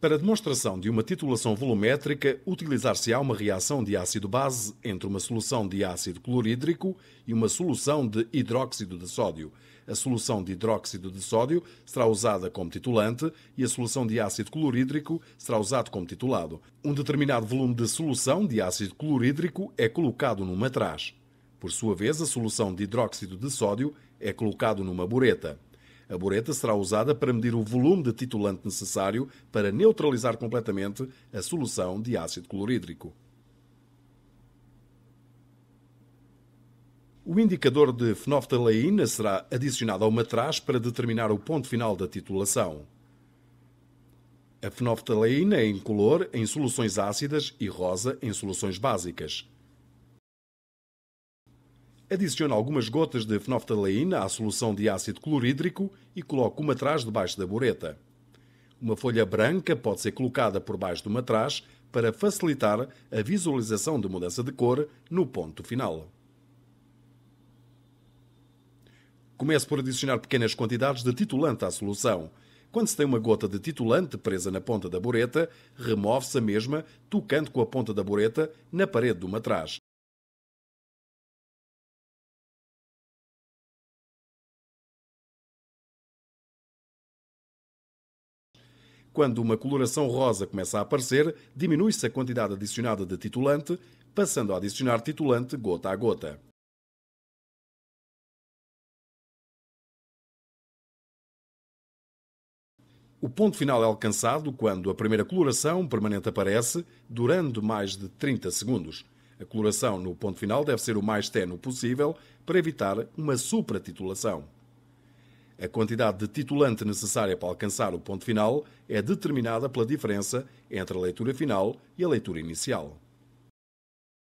Para a demonstração de uma titulação volumétrica, utilizar-se-á uma reação de ácido-base entre uma solução de ácido clorídrico e uma solução de hidróxido de sódio. A solução de hidróxido de sódio será usada como titulante e a solução de ácido clorídrico será usada como titulado. Um determinado volume de solução de ácido clorídrico é colocado numa atrás. Por sua vez, a solução de hidróxido de sódio é colocado numa bureta. A bureta será usada para medir o volume de titulante necessário para neutralizar completamente a solução de ácido clorídrico. O indicador de fenoftaleína será adicionado ao matraz para determinar o ponto final da titulação. A fenoftaleína é incolor em soluções ácidas e rosa em soluções básicas. Adiciona algumas gotas de fenoftaleína à solução de ácido clorídrico e coloca o matraz debaixo da bureta. Uma folha branca pode ser colocada por baixo do matraz para facilitar a visualização de mudança de cor no ponto final. Comece por adicionar pequenas quantidades de titulante à solução. Quando se tem uma gota de titulante presa na ponta da bureta, remove-se a mesma, tocando com a ponta da bureta na parede do matraz, Quando uma coloração rosa começa a aparecer, diminui-se a quantidade adicionada de titulante, passando a adicionar titulante gota a gota. O ponto final é alcançado quando a primeira coloração permanente aparece, durando mais de 30 segundos. A coloração no ponto final deve ser o mais tenue possível para evitar uma supratitulação. A quantidade de titulante necessária para alcançar o ponto final é determinada pela diferença entre a leitura final e a leitura inicial.